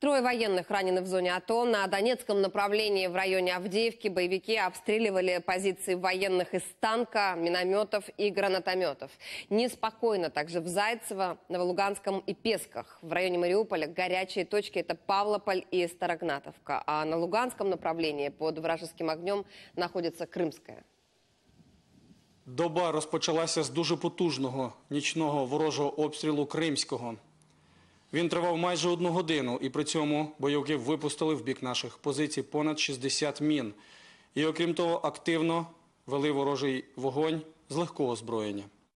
Трое военных ранены в зоне АТО. На Донецком направлении в районе Авдеевки боевики обстреливали позиции военных из танка, минометов и гранатометов. Неспокойно также в Зайцево, Новолуганском и Песках. В районе Мариуполя горячие точки – это Павлополь и Старогнатовка. А на Луганском направлении под вражеским огнем находится Крымская. Доба розпочалася с дуже потужного нічного ворожого обстрілу Крымского. Він тривав майже одну годину, і при цьому бойовики випустили в бік наших позицій понад 60 мін. І, окрім того, активно вели ворожий вогонь з легкого озброєння.